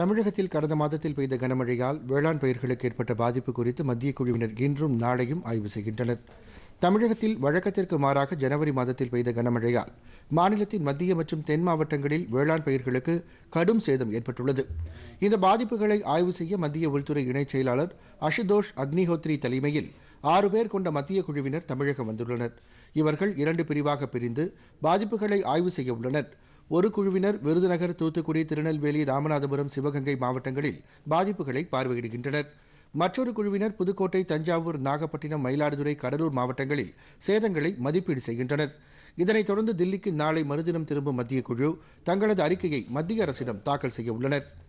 தமிழகத்தில் கடந்த மாதத்தில் பெய்த கனமழையால் வேளாண் பயிர்களுக்கு ஏற்பட்ட பாதிப்பு குறித்து மத்திய குழுவினர் இன்றும் நாளையும் ஆய்வு செய்கின்றனர் தமிழகத்தில் வழக்கத்திற்கு மாறாக ஜனவரி மாதத்தில் பெய்த கனமழையால் மாநிலத்தின் மத்திய மற்றும் தென் மாவட்டங்களில் வேளாண் பயிர்களுக்கு கடும் சேதம் ஏற்பட்டுள்ளது இந்த பாதிப்புகளை ஆய்வு செய்ய மத்திய உள்துறை இணைச் செயலாளர் அஷுதோஷ் அக்னிஹோத்ரி தலைமையில் ஆறு பேர் கொண்ட மத்திய குழுவினர் தமிழகம் வந்துள்ளனர் இவர்கள் இரண்டு பிரிவாக பிரிந்து பாதிப்புகளை ஆய்வு செய்ய உள்ளனர் ஒரு குழுவினர் விருதுநகர் தூத்துக்குடி திருநெல்வேலி ராமநாதபுரம் சிவகங்கை மாவட்டங்களில் பாதிப்புகளை பார்வையிடுகின்றனர் மற்றொரு குழுவினர் புதுக்கோட்டை தஞ்சாவூர் நாகப்பட்டினம் மயிலாடுதுறை கடலூர் மாவட்டங்களில் சேதங்களை மதிப்பீடு செய்கின்றனர் இதனைத் தொடர்ந்து தில்லிக்கு நாளை மறுதினம் திரும்பும் மத்திய குழு தங்களது அறிக்கையை மத்திய அரசிடம் தாக்கல் செய்ய